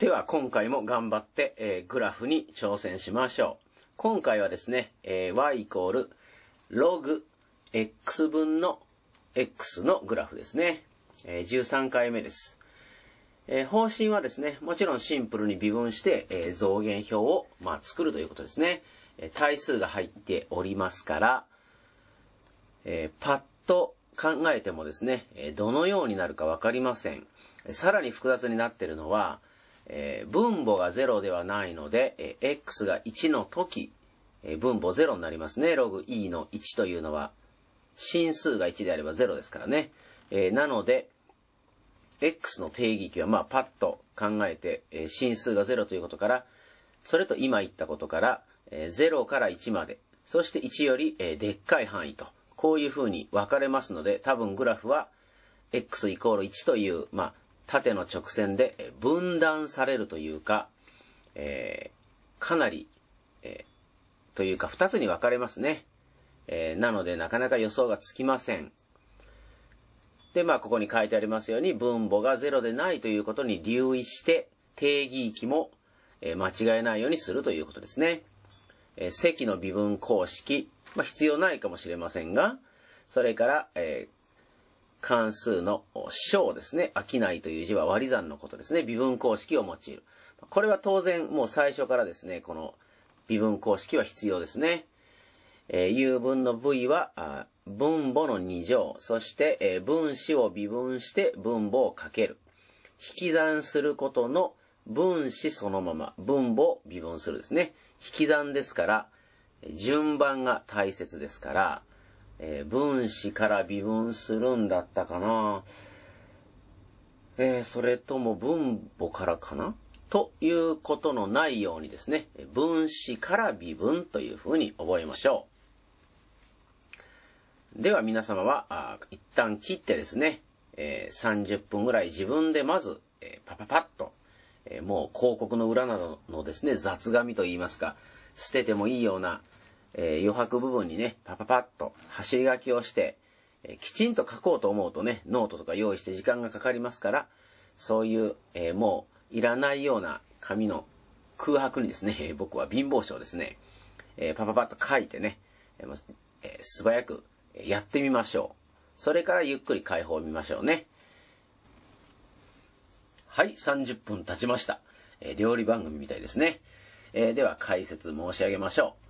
では今回も頑張って、えー、グラフに挑戦しましょう。今回はですね、えー、y イコールログ x 分の x のグラフですね。えー、13回目です。えー、方針はですね、もちろんシンプルに微分して、えー、増減表を、まあ、作るということですね。え対数が入っておりますから、えー、パッと考えてもですね、えどのようになるかわかりません。さらに複雑になっているのは、えー、分母が0ではないので、えー、x が1の時、えー、分母0になりますね。ログ e の1というのは、真数が1であれば0ですからね。えー、なので、x の定義域は、まあ、パッと考えて、えー、真数が0ということから、それと今言ったことから、えー、0から1まで、そして1より、えー、でっかい範囲と、こういうふうに分かれますので、多分グラフは、x イコール1という、まあ、縦の直線で分断されるというか、えー、かなり、えー、というか二つに分かれますね。えー、なのでなかなか予想がつきません。で、まあ、ここに書いてありますように、分母が0でないということに留意して、定義域も、え間違えないようにするということですね。え積の微分公式、まあ、必要ないかもしれませんが、それから、えー関数の小ですね。商いという字は割り算のことですね。微分公式を用いる。これは当然もう最初からですね、この微分公式は必要ですね。えー、u 分の v は、分母の2乗。そして、えー、分子を微分して分母をかける。引き算することの分子そのまま、分母を微分するですね。引き算ですから、順番が大切ですから、えー、分子から微分するんだったかな。えー、それとも分母からかなということのないようにですね、分子から微分というふうに覚えましょう。では皆様は、一旦切ってですね、えー、30分ぐらい自分でまず、えー、パパパッと、えー、もう広告の裏などのですね、雑紙といいますか、捨ててもいいような、えー、余白部分にね、パパパッと走り書きをして、えー、きちんと書こうと思うとね、ノートとか用意して時間がかかりますから、そういう、えー、もういらないような紙の空白にですね、え 僕は貧乏症ですね、えパパパッと書いてね、ええ素早くやってみましょう。それからゆっくり解放を見ましょうね。はい、30分経ちました。え料理番組みたいですね。えでは解説申し上げましょう。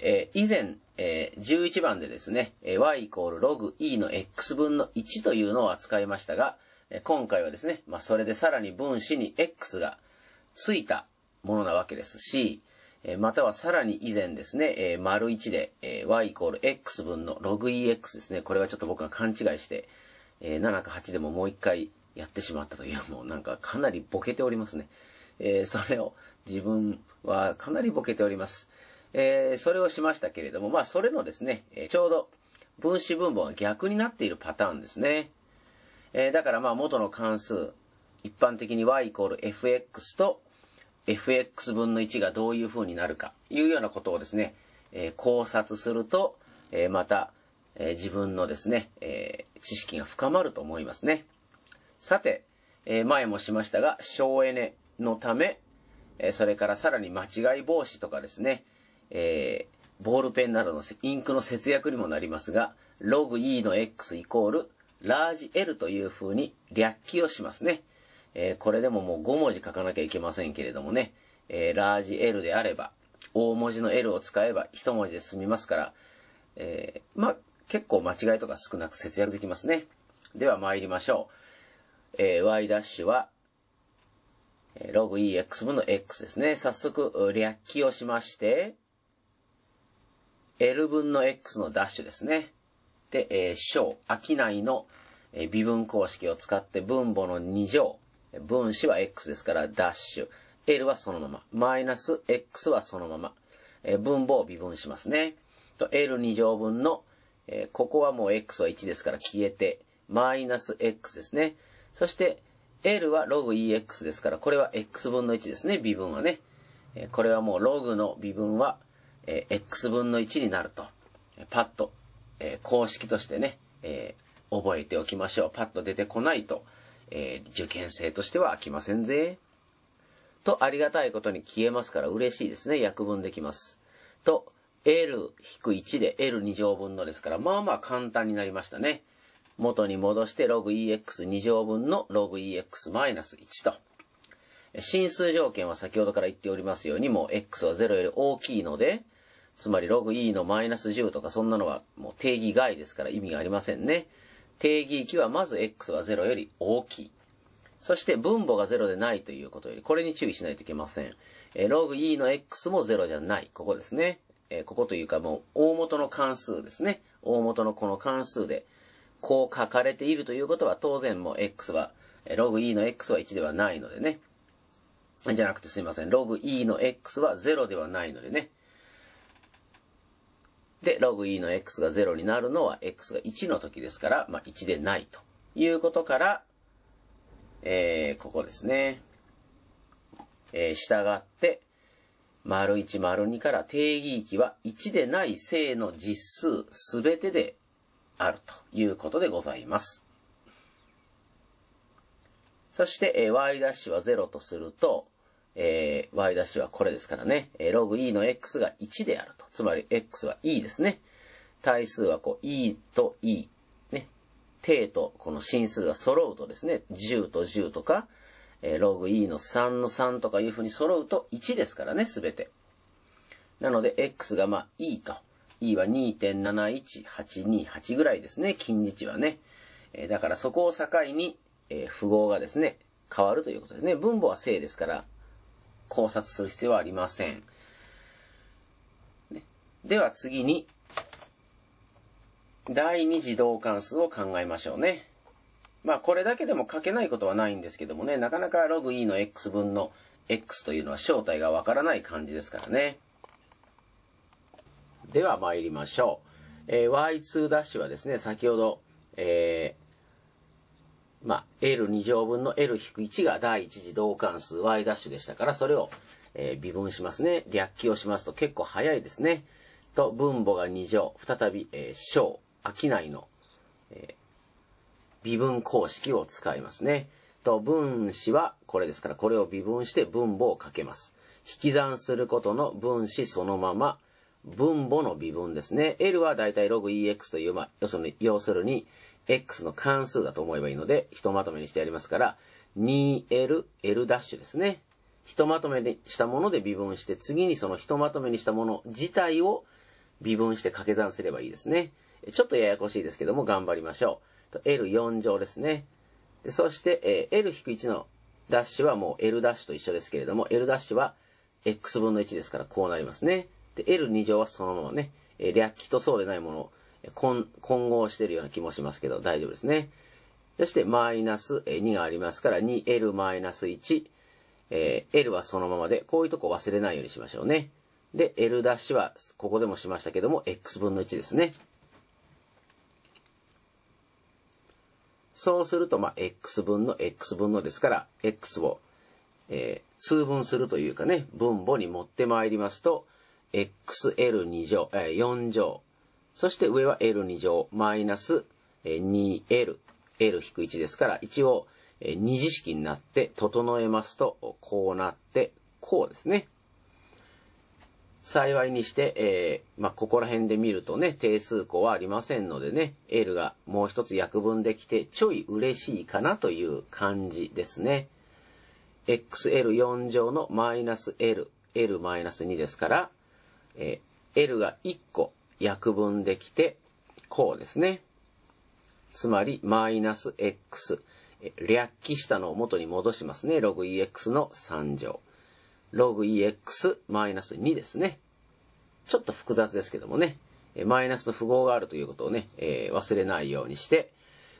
えー、以前、えー、11番でですね、え y イコールログ e の x 分の1というのを扱いましたが、え今回はですね、まあ、それでさらに分子に x がついたものなわけですし、えまたはさらに以前ですね、えー、丸1で、えー、y イコール x 分のログ e x ですね。これはちょっと僕が勘違いして、えー、7か8でももう一回やってしまったという、もうなんかかなりボケておりますね。えー、それを自分はかなりボケております。えー、それをしましたけれども、まあ、それのですね、えちょうど分子分母が逆になっているパターンですね。えー、だからまあ、元の関数、一般的に y イコール fx と fx 分の1がどういう風になるか、いうようなことをですね、えー、考察すると、えまた、え自分のですね、え知識が深まると思いますね。さて、え前もしましたが、省エネのため、えそれからさらに間違い防止とかですね、えー、ボールペンなどのインクの節約にもなりますが、ログ E の X イコール、ラージ L という風に略記をしますね。えー、これでももう5文字書かなきゃいけませんけれどもね、えー、ラージ L であれば、大文字の L を使えば1文字で済みますから、えー、まあ、結構間違いとか少なく節約できますね。では参りましょう。えー、y' は、えュは、ログ ex 分の x ですね。早速、略記をしまして、L 分の X のダッシュですね。で、えー、小、商いの、え微分公式を使って分母の2乗、分子は X ですから、ダッシュ。L はそのまま。マイナス X はそのまま。え分母を微分しますね。と、L2 乗分の、えここはもう X は1ですから消えて、マイナス X ですね。そして、L はログ EX ですから、これは X 分の1ですね、微分はね。これはもうログの微分はえー、x 分の1になると、パッと、えー、公式としてね、えー、覚えておきましょう。パッと出てこないと、えー、受験生としては飽きませんぜ。と、ありがたいことに消えますから嬉しいですね。約分できます。と、L-1 で L2 乗分のですから、まあまあ簡単になりましたね。元に戻して logEx2 乗分の logEx-1 と。進数条件は先ほどから言っておりますように、もう x は0より大きいので、つまりログ E のマイナス10とかそんなのはもう定義外ですから意味がありませんね。定義域はまず X は0より大きい。そして分母が0でないということより、これに注意しないといけません。えー、ログ E の X も0じゃない。ここですね。えー、ここというかもう大元の関数ですね。大元のこの関数で、こう書かれているということは当然もう X は、えー、ログ E の X は1ではないのでね。じゃなくてすいません。ログ E の X は0ではないのでね。で、ログ e の x が0になるのは x が1の時ですから、まあ、1でないということから、えー、ここですね。えー、従って、丸1、丸2から定義域は1でない正の実数すべてであるということでございます。そして、y' は0とすると、えー、y' はこれですからね、えー、ログ e の x が1であると。つまり x は e ですね。対数はこう e と e、ね、定とこの進数が揃うとですね、10と10とか、えー、ログ e の3の3とかいう風に揃うと1ですからね、すべて。なので、x がまあ e と。e は2.71828ぐらいですね、近日はね。えー、だからそこを境に、えー、符号がですね、変わるということですね。分母は正ですから、考察する必要はありません。ね、では次に、第二次同関数を考えましょうね。まあこれだけでも書けないことはないんですけどもね、なかなかログ E の x 分の x というのは正体がわからない感じですからね。では参りましょう。えー、y2' はですね、先ほど、えーまあ、L2 乗分の L-1 が第一次同関数 Y' でしたから、それを、えー、微分しますね。略記をしますと結構早いですね。と、分母が2乗、再び、えー、小、商いの、えー、微分公式を使いますね。と、分子はこれですから、これを微分して分母をかけます。引き算することの分子そのまま、分母の微分ですね。L はだいたい logEx という、まあ、要するに x の関数だと思えばいいので、ひとまとめにしてやりますから、2L、L' ですね。ひとまとめにしたもので微分して、次にそのひとまとめにしたもの自体を微分して掛け算すればいいですね。ちょっとややこしいですけども、頑張りましょう。L4 乗ですね。そして、え L-1 のダッシュはもう L' と一緒ですけれども、L' は x 分の1ですから、こうなりますね。で、L2 乗はそのままね、略記とそうでないもの混合してるような気もしますけど、大丈夫ですね。そして、マイナス2がありますから、2L マイナス1。えー、L はそのままで、こういうとこ忘れないようにしましょうね。で、L' は、ここでもしましたけども、x 分の1ですね。そうすると、まあ、x 分の x 分のですから、x を、えー、通分するというかね、分母に持ってまいりますと、xl2 乗、えー、4乗そして上は L2 乗マイナス 2L。L-1 ですから、一応、二次式になって整えますと、こうなって、こうですね。幸いにして、えー、まあ、ここら辺で見るとね、定数項はありませんのでね、L がもう一つ約分できて、ちょい嬉しいかなという感じですね。XL4 乗のマイナス L、L マイナス2ですから、えー、L が1個約分できて、こうですね。つまり、マイナス x。略記したのを元に戻しますね。ログ e x の3乗。ログ e x マイナス2ですね。ちょっと複雑ですけどもね。マイナスの符号があるということをね、えー、忘れないようにして、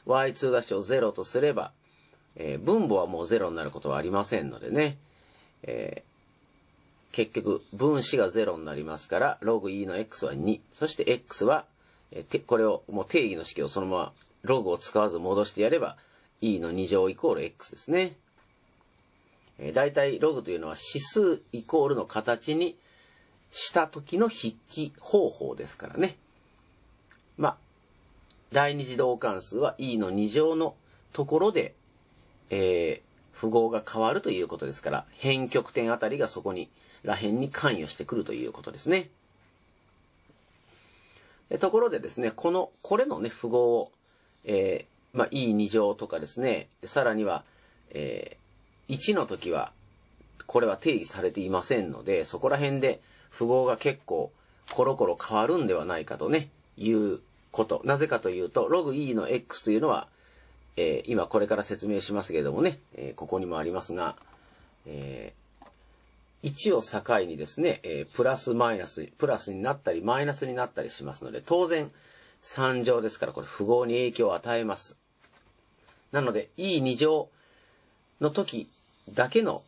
y2' を0とすれば、えー、分母はもう0になることはありませんのでね。えー結局分子が0になりますから、ログ E の X は2。そして X は、えてこれをもう定義の式をそのままログを使わず戻してやれば E の2乗イコール X ですね。えー、大体ログというのは指数イコールの形にした時の筆記方法ですからね。まあ、第二次導関数は E の2乗のところで、えー、符号が変わるということですから、変極点あたりがそこにらへんに関与してくるということですね。ところでですね、この、これのね、符号を、えー、まあ、E2 乗とかですね、さらには、えー、1の時は、これは定義されていませんので、そこら辺で符号が結構コロコロ変わるんではないかとね、いうこと。なぜかというと、ログ e の x というのは、えー、今これから説明しますけれどもね、えー、ここにもありますが、えー1を境にですね、えー、プラスマイナス、プラスになったり、マイナスになったりしますので、当然、3乗ですから、これ、符号に影響を与えます。なので、E2 乗の時だけの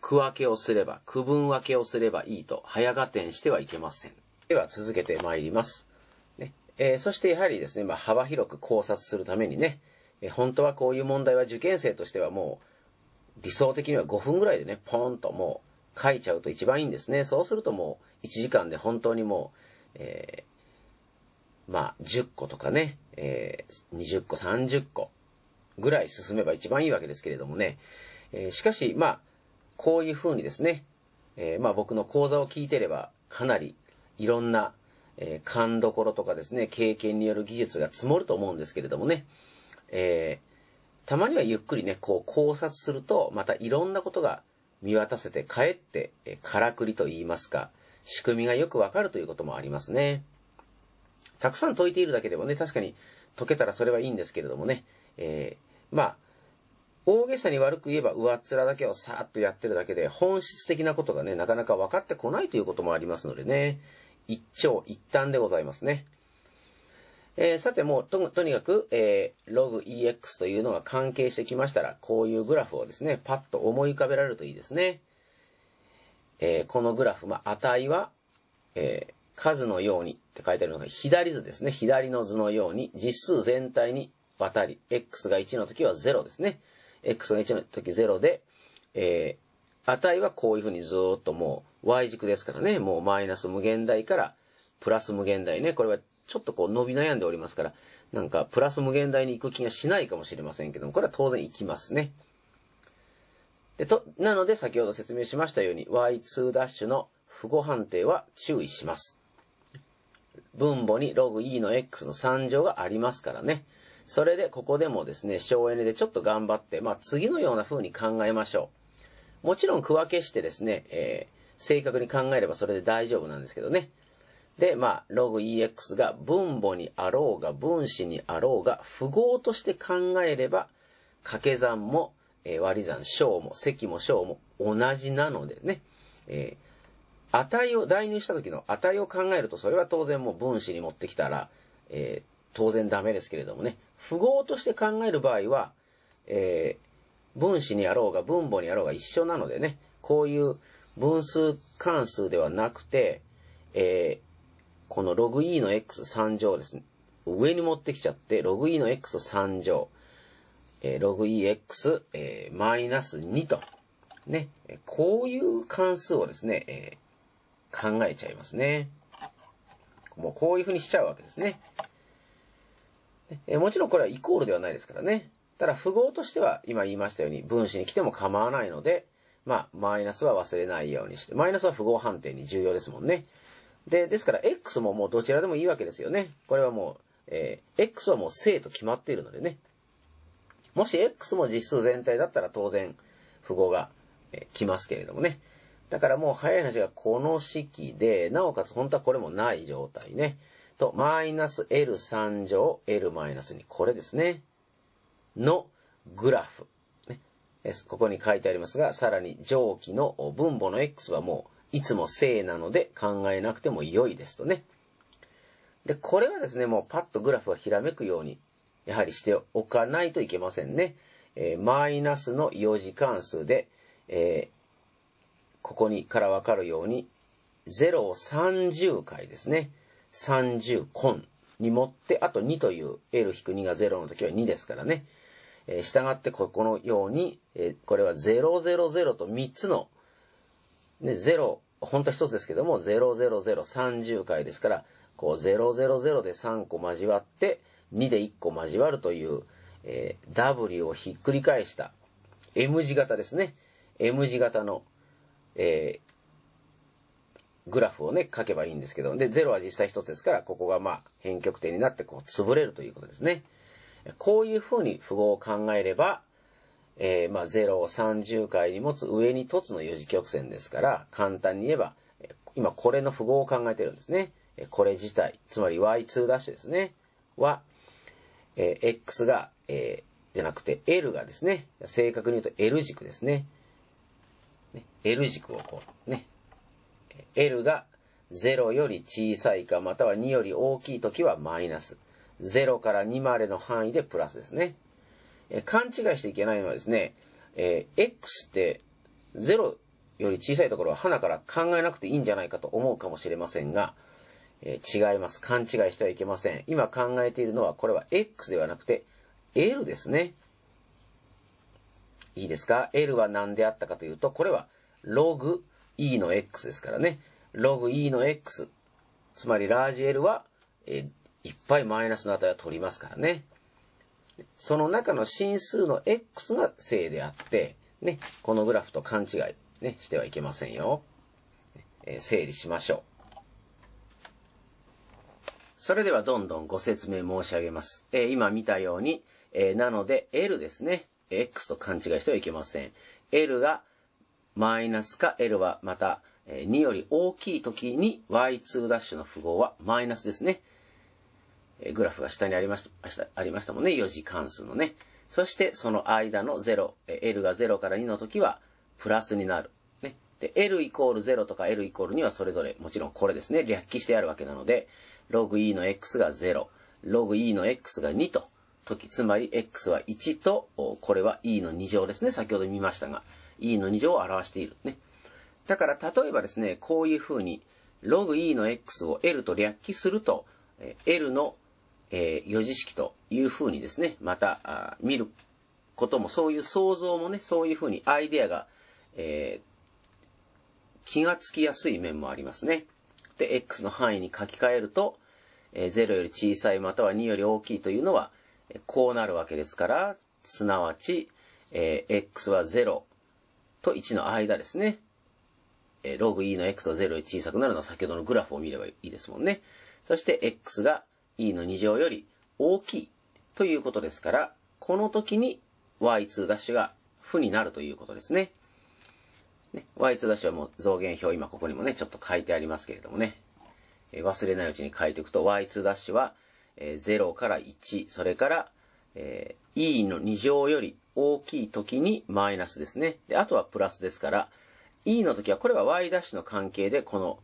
区分けをすれば、区分分けをすればいいと、早合点してはいけません。では、続けてまいります。ねえー、そして、やはりですね、まあ、幅広く考察するためにね、えー、本当はこういう問題は受験生としてはもう、理想的には5分ぐらいでね、ポーンともう書いちゃうと一番いいんですね。そうするともう1時間で本当にもう、えー、まあ10個とかね、えー、20個、30個ぐらい進めば一番いいわけですけれどもね。えー、しかし、まあ、こういう風にですね、えー、まあ僕の講座を聞いてればかなりいろんな、えー、勘どころとかですね、経験による技術が積もると思うんですけれどもね、えー、たまにはゆっくりね、こう考察すると、またいろんなことが見渡せて、かえって、えからくりと言いますか、仕組みがよくわかるということもありますね。たくさん解いているだけでもね、確かに解けたらそれはいいんですけれどもね、えー、まあ、大げさに悪く言えば上っ面だけをさーっとやってるだけで、本質的なことがね、なかなか分かってこないということもありますのでね、一長一短でございますね。えー、さてもうと、とにかく、えー、l e x というのが関係してきましたら、こういうグラフをですね、パッと思い浮かべられるといいですね。えー、このグラフ、まあ、値は、えー、数のようにって書いてあるのが、左図ですね。左の図のように、実数全体にわたり、x が1の時は0ですね。x が1の時0で、えー、値はこういうふうにずっともう y 軸ですからね、もうマイナス無限大からプラス無限大ね、これはちょっとこう伸び悩んでおりますから、なんかプラス無限大に行く気がしないかもしれませんけども、これは当然行きますね。で、と、なので先ほど説明しましたように Y2' の符号判定は注意します。分母にログ E の X の3乗がありますからね。それでここでもですね、省エネでちょっと頑張って、まあ次のような風に考えましょう。もちろん区分けしてですね、えー、正確に考えればそれで大丈夫なんですけどね。で、まあ、ログ EX が分母にあろうが分子にあろうが符号として考えれば、掛け算も、えー、割り算、小も、積も小も同じなのでね、えー、値を代入した時の値を考えると、それは当然もう分子に持ってきたら、えー、当然ダメですけれどもね、符号として考える場合は、え分子にあろうが分母にあろうが一緒なのでね、こういう分数関数ではなくて、えーこのログ E の X 3乗ですね。上に持ってきちゃって、ログ E の X 3乗、えー、ログ EX、えー、マイナス2と、ね、こういう関数をですね、えー、考えちゃいますね。もうこういう風にしちゃうわけですね。えもちろんこれはイコールではないですからね。ただ符号としては今言いましたように分子に来ても構わないので、まあ、マイナスは忘れないようにして、マイナスは符号判定に重要ですもんね。で、ですから X ももうどちらでもいいわけですよね。これはもう、えー、X はもう正と決まっているのでね。もし X も実数全体だったら当然、符号が、えー、来ますけれどもね。だからもう早い話がこの式で、なおかつ本当はこれもない状態ね。と、マイナス L3 乗 L-2、これですね。のグラフ。ね、ここに書いてありますが、さらに上記の分母の X はもう、いつも正なので考えなくても良いですとね。で、これはですね、もうパッとグラフはひらめくように、やはりしておかないといけませんね。えー、マイナスの4次関数で、えー、ここにからわかるように、0を30回ですね。30ンに持って、あと2という L-2 が0の時は2ですからね。えー、従ってここのように、えー、これは000と3つのゼ0、本当は一つですけども、0030回ですから、こう、000で3個交わって、2で1個交わるという、えー、W をひっくり返した、M 字型ですね。M 字型の、えー、グラフをね、書けばいいんですけど、で、0は実際一つですから、ここがまあ、変曲点になって、こう、潰れるということですね。こういうふうに符号を考えれば、えー、まあ、0を30回に持つ上に凸の四次曲線ですから、簡単に言えば、今これの符号を考えてるんですね。これ自体、つまり y2' ですね、は、えー、x が、えー、じゃなくて l がですね、正確に言うと l 軸ですね。ね l 軸をこう、ね。l が0より小さいか、または2より大きいときはマイナス。0から2までの範囲でプラスですね。え勘違いしていけないのはですね、えー、X って0より小さいところは花から考えなくていいんじゃないかと思うかもしれませんが、えー、違います。勘違いしてはいけません。今考えているのは、これは X ではなくて L ですね。いいですか ?L は何であったかというと、これはログ E の X ですからね。ログ E の X。つまりラージ L は、えー、いっぱいマイナスの値を取りますからね。その中の真数の x が正であって、ね、このグラフと勘違い、ね、してはいけませんよ。え整理しましょう。それではどんどんご説明申し上げます。えー、今見たように、えー、なので L ですね。X と勘違いしてはいけません。L がマイナスか L はまた、え2より大きい時に Y2' の符号はマイナスですね。えグラフが下にありました、ありましたもんね。4次関数のね。そしてその間の0、L が0から2の時は、プラスになる。ね。で、L イコール0とか L イコール2はそれぞれ、もちろんこれですね、略記してあるわけなので、ログ E の X が0、ログ E の X が2と、時、つまり X は1と、これは E の2乗ですね。先ほど見ましたが、E の2乗を表している。ね。だから、例えばですね、こういう風に、ログ E の X を L と略記すると、L のえー、四字式という風にですね、また、あ見ることも、そういう想像もね、そういう風にアイデアが、えー、気がつきやすい面もありますね。で、X の範囲に書き換えると、えー、0より小さいまたは2より大きいというのは、えこうなるわけですから、すなわち、えー、X は0と1の間ですね。えー、ログ E の X は0より小さくなるのは先ほどのグラフを見ればいいですもんね。そして X が e の2乗より大きいということですから、この時に y2' が負になるということですね。ね y2' はもう増減表、今ここにもね、ちょっと書いてありますけれどもね。え忘れないうちに書いておくと y2' は、え0から1、それから、え e の2乗より大きい時にマイナスですね。で、あとはプラスですから、e の時は、これは y' の関係でこの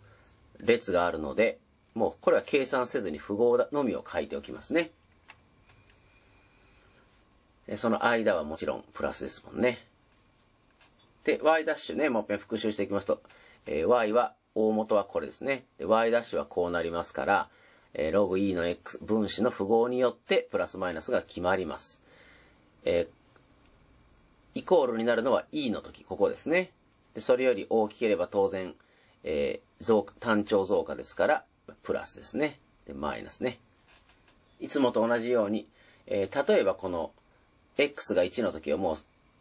列があるので、もうこれは計算せずに符号のみを書いておきますね。その間はもちろんプラスですもんね。で、y' ね、もう一遍復習していきますと、えー、y は、大元はこれですね。で、y' はこうなりますから、えー、ログ e の x 分子の符号によってプラスマイナスが決まります。えー、イコールになるのは e の時、ここですね。で、それより大きければ当然、えー、増、単調増加ですから、プラスですね。で、マイナスね。いつもと同じように、えー、例えばこの、x が1の時はも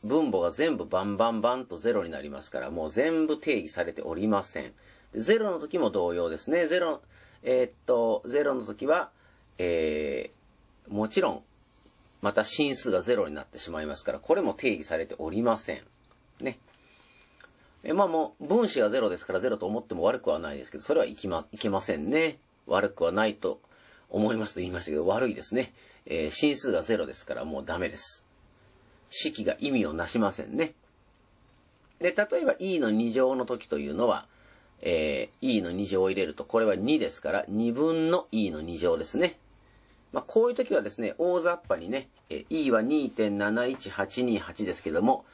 う、分母が全部バンバンバンと0になりますから、もう全部定義されておりません。0の時も同様ですね。0、えー、っと、0の時は、えー、もちろん、また進数が0になってしまいますから、これも定義されておりません。ね。え、まあもう、分子が0ですから0と思っても悪くはないですけど、それはいきま、いけませんね。悪くはないと思いますと言いましたけど、悪いですね。えー、進数が0ですからもうダメです。式が意味をなしませんね。で、例えば e の2乗の時というのは、えー、e の2乗を入れると、これは2ですから、2分の e の2乗ですね。まあ、こういう時はですね、大雑把にね、えー、e は2.71828ですけども、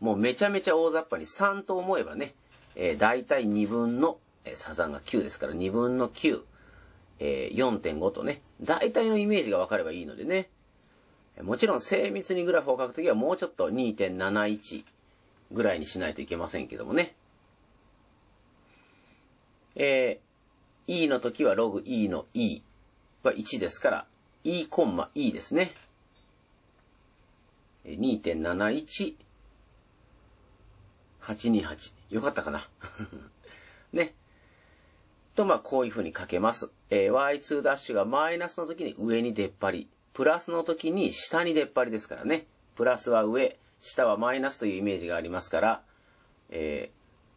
もうめちゃめちゃ大雑把に3と思えばね、えー、大体2分の、えー、サザンが9ですから2分の9、えー、4.5とね、大体のイメージがわかればいいのでね。もちろん精密にグラフを書くときはもうちょっと2.71ぐらいにしないといけませんけどもね。えー、e の時はログ e の e は1ですから、e コンマ e ですね。2.71 828。よかったかな ね。と、まあ、こういう風に書けます。えー、y2' ダッシュがマイナスの時に上に出っ張り、プラスの時に下に出っ張りですからね。プラスは上、下はマイナスというイメージがありますから、え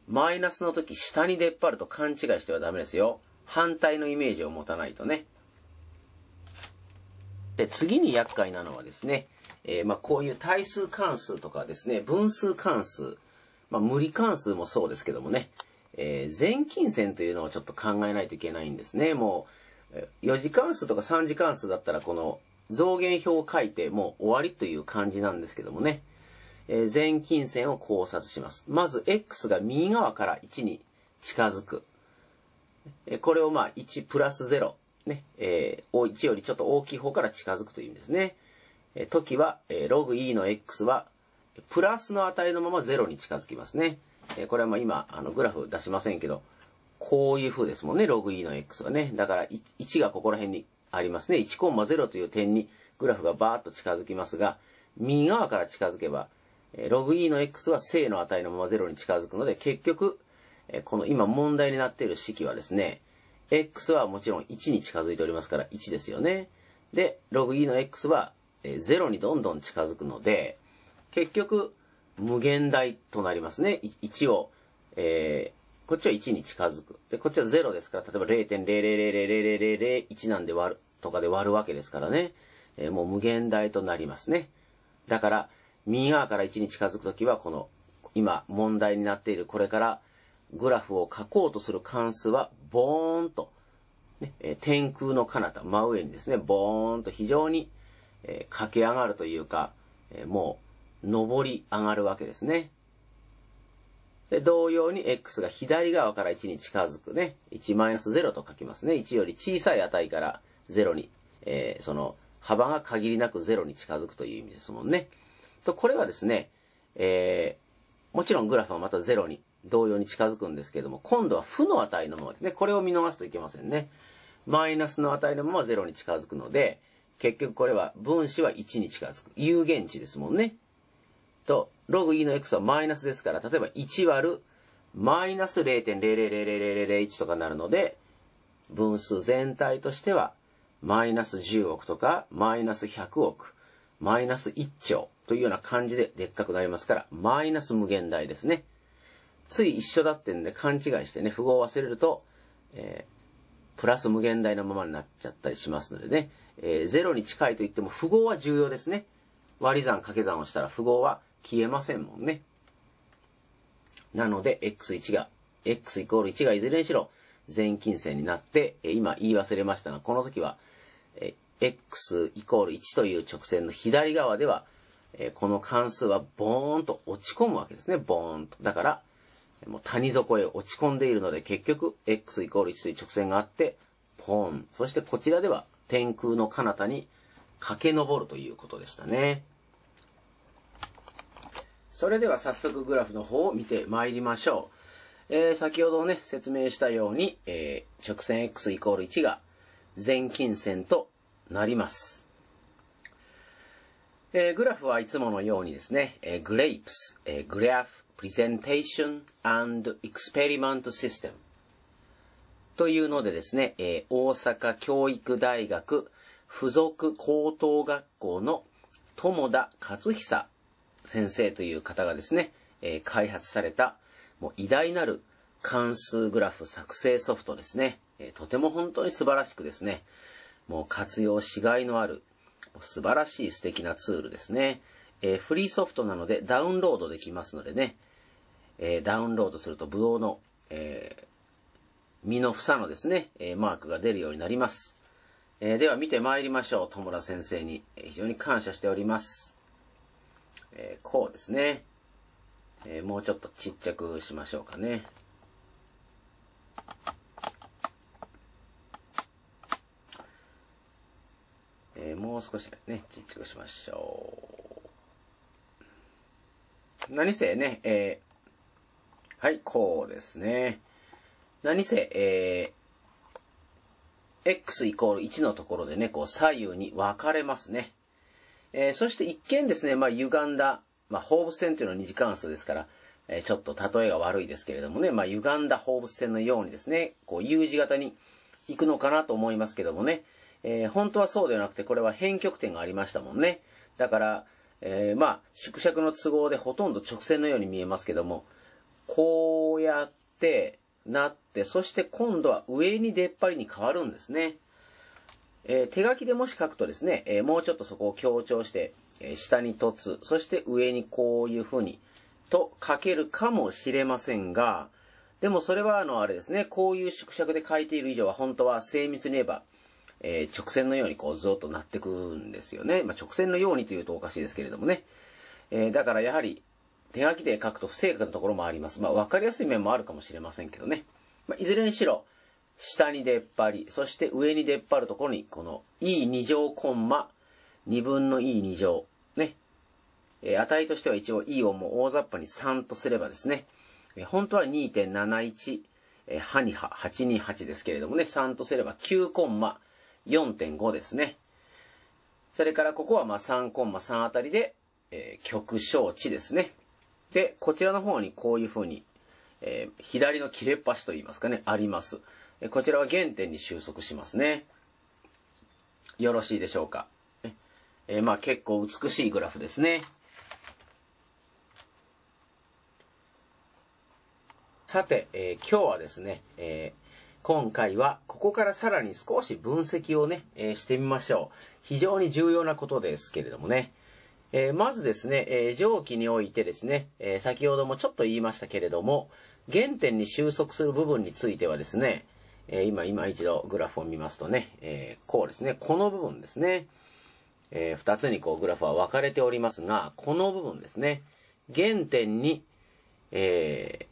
ー、マイナスの時下に出っ張ると勘違いしてはダメですよ。反対のイメージを持たないとね。で、次に厄介なのはですね、えー、まあ、こういう対数関数とかですね、分数関数、まあ、無理関数もそうですけどもね、えー、前近線というのをちょっと考えないといけないんですね。もう、4次関数とか3次関数だったら、この増減表を書いて、もう終わりという感じなんですけどもね。えー、前近線を考察します。まず、x が右側から1に近づく。えこれをまあ、1プラス0。ね、えー、1よりちょっと大きい方から近づくという意味ですね。えー、時は、えー、log e の x はプラスの値のまま0に近づきますね。えー、これはま今、あの、グラフ出しませんけど、こういう風ですもんね、ログ E の X はね。だから1、1がここら辺にありますね。1コンマ0という点にグラフがバーッと近づきますが、右側から近づけば、ログ E の X は正の値のまま0に近づくので、結局、この今問題になっている式はですね、X はもちろん1に近づいておりますから1ですよね。で、ログ E の X は0にどんどん近づくので、結局、無限大となりますね。1を、えー、こっちは1に近づく。で、こっちは0ですから、例えば0.0000001なんで割る、とかで割るわけですからね。えー、もう無限大となりますね。だから、右側から1に近づくときは、この、今問題になっている、これからグラフを書こうとする関数は、ボーンと、ね、え天空の彼方、真上にですね、ボーンと非常に、えー、駆け上がるというか、えー、もう、上り上がるわけですね。で、同様に x が左側から1に近づくね。1-0と書きますね。1より小さい値から0に、えー、その、幅が限りなく0に近づくという意味ですもんね。と、これはですね、えー、もちろんグラフはまた0に、同様に近づくんですけども、今度は負の値のまですね。これを見逃すといけませんね。マイナスの値のまま0に近づくので、結局これは分子は1に近づく。有限値ですもんね。と、ログ E の X はマイナスですから、例えば1割るマイナス0.0000001とかなるので、分数全体としては、マイナス10億とか、マイナス100億、マイナス1兆というような感じででっかくなりますから、マイナス無限大ですね。つい一緒だってんで勘違いしてね、符号を忘れると、えー、プラス無限大のままになっちゃったりしますのでね、えー、に近いと言っても符号は重要ですね。割り算掛け算をしたら符号は消えませんもんね。なので、x1 が、x イコール1がいずれにしろ、全金線になって、今言い忘れましたが、この時は、x イコール1という直線の左側では、この関数はボーンと落ち込むわけですね。ボーンと。だから、もう谷底へ落ち込んでいるので、結局、x イコール1という直線があって、ポーン。そしてこちらでは、天空の彼方に駆け上るということでしたね。それでは早速グラフの方を見てまいりましょう。えー、先ほどね、説明したように、えー、直線 x イコール1が全近線となります。えー、グラフはいつものようにですね、えー、グレイプス、え s グ n フ、プレゼンテーション、アンド、エクスペリ t ントシステム。というのでですね、えー、大阪教育大学附属高等学校の友田勝久先生という方がですね、えー、開発された、もう偉大なる関数グラフ作成ソフトですね。えー、とても本当に素晴らしくですね、もう活用しがいのある、素晴らしい素敵なツールですね。えー、フリーソフトなのでダウンロードできますのでね、えー、ダウンロードするとブドウの、えー、身の房のですね、えー、マークが出るようになります。えー、では見て参りましょう。友田先生に、え非常に感謝しております。えー、こうですね、えー、もうちょっとちっちゃくしましょうかね。えー、もう少しね、ちっちゃくしましょう。何せね、えー、はい、こうですね。何せ、えー、x イコール1のところでね、こう左右に分かれますね。えー、そして一見ですね、まあ、歪んだ、まあ、放物線というのは二次関数ですから、えー、ちょっと例えが悪いですけれどもね、まあ、歪んだ放物線のようにですね、こう、U 字型に行くのかなと思いますけどもね、えー、本当はそうではなくて、これは変極点がありましたもんね。だから、えー、まあ、縮尺の都合でほとんど直線のように見えますけども、こうやって、なって、そして今度は上に出っ張りに変わるんですね。えー、手書きでもし書くとですね、えー、もうちょっとそこを強調して、えー、下に凸、そして上にこういうふうに、と書けるかもしれませんが、でもそれはあの、あれですね、こういう縮尺で書いている以上は本当は精密に言えば、え直線のようにこうずっとなってくんですよね。まあ、直線のようにというとおかしいですけれどもね。えだからやはり、手書きで書くと不正確なところもあります。まあ、わかりやすい面もあるかもしれませんけどね。まあ、いずれにしろ、下に出っ張り、そして上に出っ張るところに、この e2 乗コンマ2分の e2 乗。ね。えー、値としては一応 e をもう大雑把に3とすればですね、えー、本当は2.71、えー、はには828ですけれどもね、3とすれば9コンマ4.5ですね。それからここはまあ3コンマ3あたりで、えー、極小値ですね。で、こちらの方にこういうふうに、えー、左の切れっ端といいますかね、あります。こちらは原点に収束しますね。よろしいでしょうか。えまあ結構美しいグラフですね。さて、えー、今日はですね、えー今回はここからさらに少し分析をね、えー、してみましょう。非常に重要なことですけれどもね。えー、まずですね、えー、上記においてですね、え先ほどもちょっと言いましたけれども、原点に収束する部分についてはですね、えー、今、今一度グラフを見ますとね、えー、こうですね、この部分ですね、えー、2つにこうグラフは分かれておりますが、この部分ですね、原点に、えー、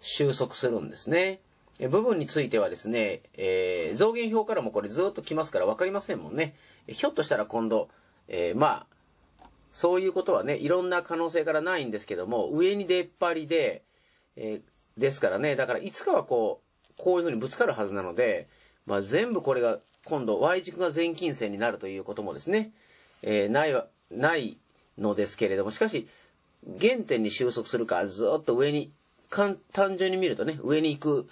収束するんですね。部分についてはですね、えー、増減表からもこれずっと来ますから分かりませんもんね。ひょっとしたら今度、えー、まあ、そういうことはね、いろんな可能性からないんですけども、上に出っ張りで、えー、ですからね、だからいつかはこう、こういうふうにぶつかるはずなので、まあ、全部これが、今度 Y 軸が全近線になるということもですね、えー、ない、ないのですけれども、しかし、原点に収束するか、ずっと上に、単純に見るとね、上に行く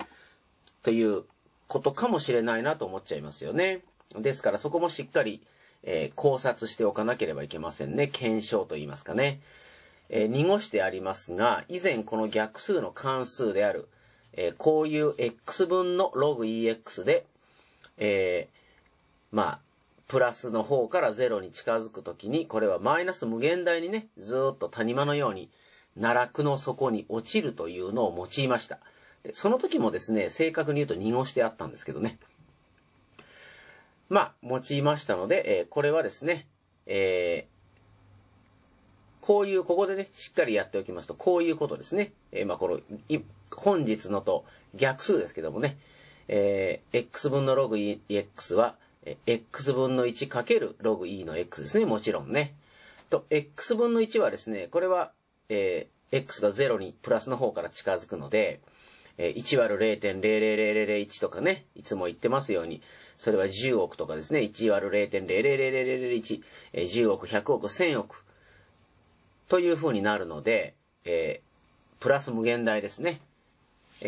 ということかもしれないなと思っちゃいますよね。ですからそこもしっかり、えー、考察しておかなければいけませんね。検証と言いますかね。えー、濁してありますが、以前この逆数の関数であるえー、こういう x 分のログ EX で、えー、まあ、プラスの方から0に近づくときに、これはマイナス無限大にね、ずっと谷間のように、奈落の底に落ちるというのを用いました。でその時もですね、正確に言うと濁してあったんですけどね。まあ、用いましたので、えー、これはですね、えー、こういう、ここでね、しっかりやっておきますと、こういうことですね。えー、まあ、この、本日のと逆数ですけどもね、えー、x 分のログ ex は、x 分の1かけるログ e の x ですね、もちろんね。と、x 分の1はですね、これは、えー、x が0にプラスの方から近づくので、えー、1割る0.00001とかね、いつも言ってますように、それは10億とかですね、1割る0.00001、えー、10億、100億、1000億、という風になるので、えー、プラス無限大ですね。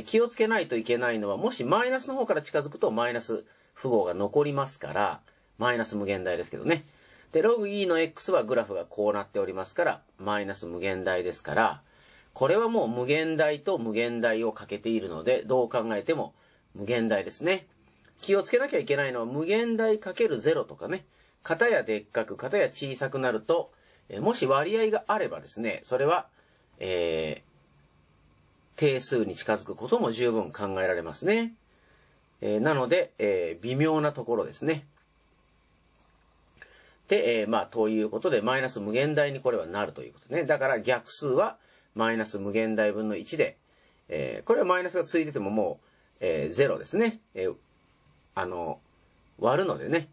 気をつけないといけないのは、もしマイナスの方から近づくとマイナス符号が残りますから、マイナス無限大ですけどね。で、ログ E の X はグラフがこうなっておりますから、マイナス無限大ですから、これはもう無限大と無限大をかけているので、どう考えても無限大ですね。気をつけなきゃいけないのは無限大かける0とかね、型やでっかく、型や小さくなると、もし割合があればですね、それは、え定数に近づくことも十分考えられますね。えー、なので、えー、微妙なところですね。で、えー、まあ、ということで、マイナス無限大にこれはなるということね。だから逆数は、マイナス無限大分の1で、えこれはマイナスがついててももう、え0ですね。えあの、割るのでね。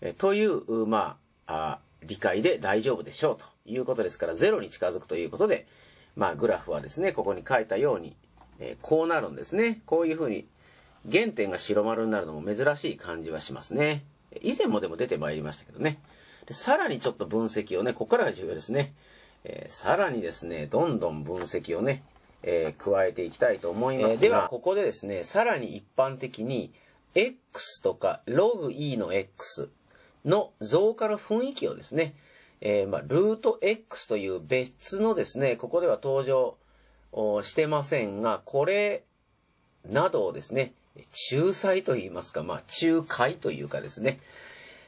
えという、まあ、あ理解で大丈夫でしょうということですから、0に近づくということで、まあ、グラフはですね、ここに書いたように、えー、こうなるんですね。こういうふうに、原点が白丸になるのも珍しい感じはしますね。以前もでも出てまいりましたけどね。でさらにちょっと分析をね、ここからが重要ですね。えー、さらにですね、どんどん分析をね、えー、加えていきたいと思います、えー、では、ここでですね、さらに一般的に、x とか log e の x の増加の雰囲気をですね、えー、まあ、ルート X という別のですね、ここでは登場してませんが、これなどをですね、仲裁と言いますか、まあ、仲介というかですね、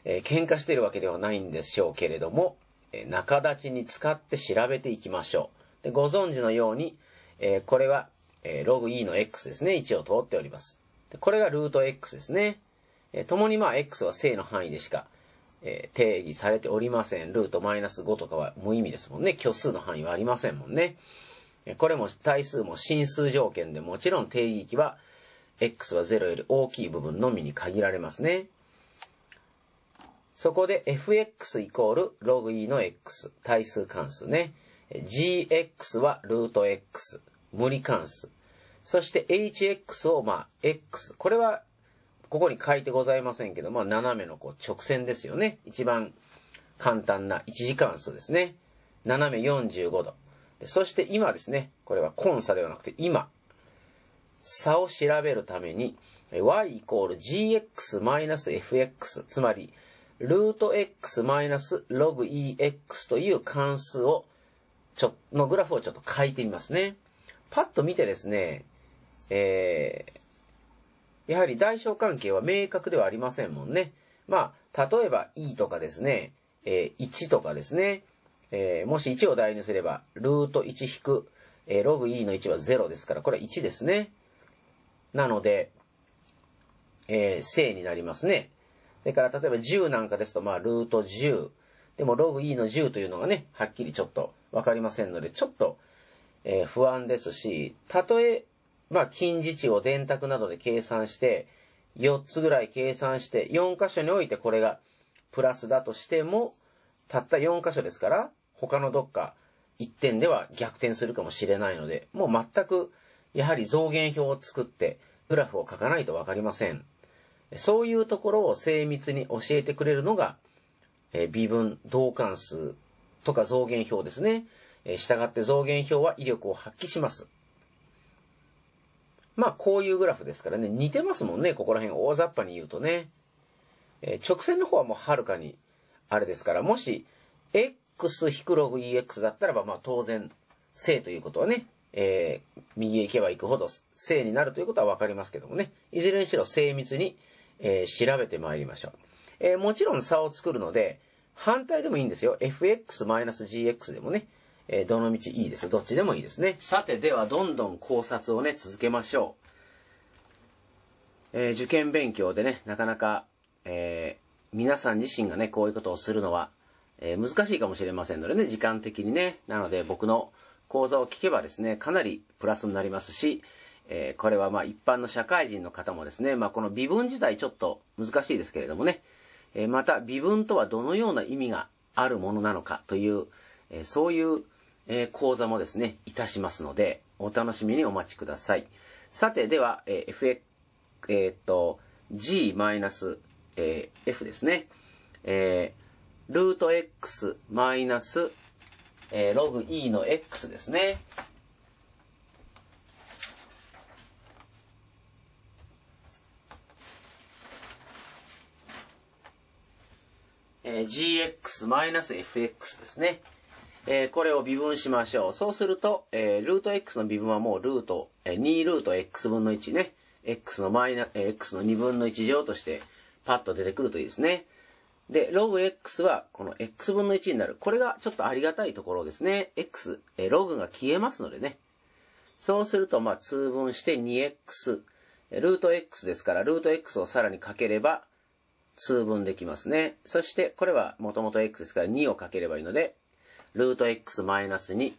えー、喧嘩してるわけではないんでしょうけれども、えー、中立ちに使って調べていきましょう。でご存知のように、えー、これは、えー、ログ E の X ですね、1を通っております。でこれがルート X ですね。えー、共にまあ X は正の範囲でしかえー、定義されておりません。ルートマイナス5とかは無意味ですもんね。虚数の範囲はありませんもんね。これも対数も進数条件でもちろん定義域は x は0より大きい部分のみに限られますね。そこで fx イコールログ e の x 対数関数ね。gx はルート x 無理関数。そして hx をまあ x。これはここに書いてございませんけど、まあ、斜めのこう直線ですよね。一番簡単な1時間数ですね。斜め45度。そして今ですね、これは根差ではなくて今、差を調べるために、y イコール gx-fx、つまり、ルート x マイナスログ ex という関数を、ちょ、のグラフをちょっと書いてみますね。パッと見てですね、えー、やはり代償関係は明確ではありませんもんね。まあ、例えば E とかですね、えー、1とかですね、えー、もし1を代入すれば、ルート1引く、えー、ログ E の1は0ですから、これは1ですね。なので、えー、正になりますね。それから、例えば10なんかですと、まあ、ルート10。でも、ログ E の10というのがね、はっきりちょっとわかりませんので、ちょっと、えー、不安ですし、たとえまあ、近似値を電卓などで計算して、4つぐらい計算して、4箇所においてこれがプラスだとしても、たった4箇所ですから、他のどっか1点では逆転するかもしれないので、もう全く、やはり増減表を作って、グラフを書かないとわかりません。そういうところを精密に教えてくれるのが、え微分、同関数とか増減表ですね。え従って増減表は威力を発揮します。まあ、こういうグラフですからね、似てますもんね、ここら辺大雑把に言うとね。えー、直線の方はもうはるかに、あれですから、もし、x l e x だったらば、まあ、当然、正ということはね、えー、右へ行けば行くほど正になるということはわかりますけどもね、いずれにしろ精密に、えー、調べてまいりましょう。えー、もちろん差を作るので、反対でもいいんですよ。fx-gx でもね、えー、どの道いいです。どっちでもいいですね。さて、ではどんどん考察をね、続けましょう。えー、受験勉強でね、なかなか、えー、皆さん自身がね、こういうことをするのは、え難しいかもしれませんのでね、時間的にね。なので僕の講座を聞けばですね、かなりプラスになりますし、えこれはまあ一般の社会人の方もですね、まあこの微分自体ちょっと難しいですけれどもね、えまた微分とはどのような意味があるものなのかという、えそういうえー、講座もですね、いたしますので、お楽しみにお待ちください。さて、では、えー、FX、えー、っと、g ス、えー、F ですね。えー、ルート X マイナス、えー、ログ E の X ですね。えー、GX マイナス FX ですね。えー、これを微分しましょう。そうすると、えー、ルート x の微分はもうルート、えー、2ルート x 分の1ね。x のマイナ、えー、x の2分の1乗として、パッと出てくるといいですね。で、ログ x は、この x 分の1になる。これがちょっとありがたいところですね。x、えー、ログが消えますのでね。そうすると、まあ、通分して 2x、ルート x ですから、ルート x をさらにかければ、通分できますね。そして、これはもともと x ですから2をかければいいので、ルート x-2。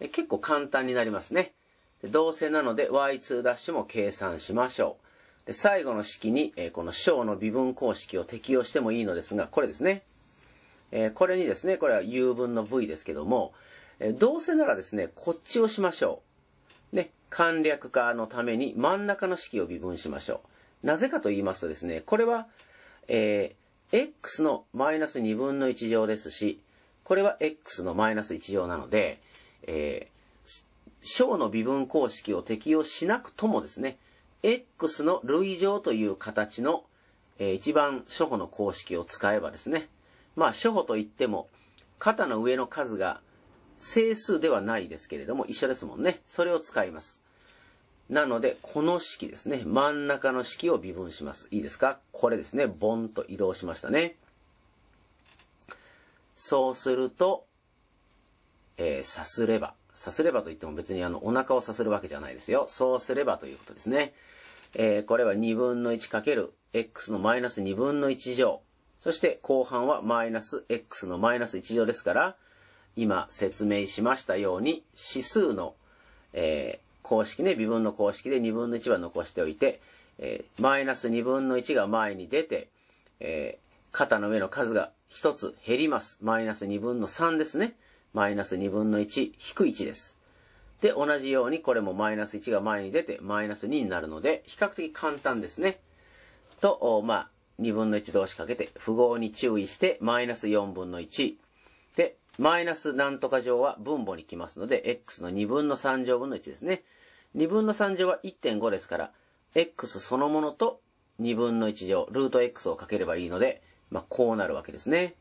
結構簡単になりますね。どうせなので y2' も計算しましょう。最後の式に、えー、この小の微分公式を適用してもいいのですが、これですね。えー、これにですね、これは u 分の v ですけども、えー、どうせならですね、こっちをしましょう。ね、簡略化のために真ん中の式を微分しましょう。なぜかと言いますとですね、これは、えー、x のマイナス2分の1乗ですし、これは x のマイナス1乗なので、えー、小の微分公式を適用しなくともですね、x の類乗という形の、えー、一番初歩の公式を使えばですね、まあ初歩といっても、肩の上の数が整数ではないですけれども、一緒ですもんね。それを使います。なので、この式ですね。真ん中の式を微分します。いいですかこれですね。ボンと移動しましたね。そうすると、えー、さすれば。さすればといっても別にあの、お腹をさするわけじゃないですよ。そうすればということですね。えー、これは2分の1かける x のマイナス2分の1乗。そして後半はマイナス x のマイナス1乗ですから、今説明しましたように指数の、えー、公式ね、微分の公式で2分の1は残しておいて、えー、マイナス2分の1が前に出て、えー、肩の上の数が1つ減ります。マイナス2分の3ですね。マイナス2分の1、引く1です。で、同じようにこれもマイナス1が前に出て、マイナス2になるので、比較的簡単ですね。と、まあ、2分の1同士かけて、符号に注意して、マイナス4分の1。で、マイナス何とか乗は分母に来ますので、x の2分の3乗分の1ですね。2分の3乗は1.5ですから、x そのものと2分の1乗、ルート x をかければいいので、まあ、こうなるわけですね。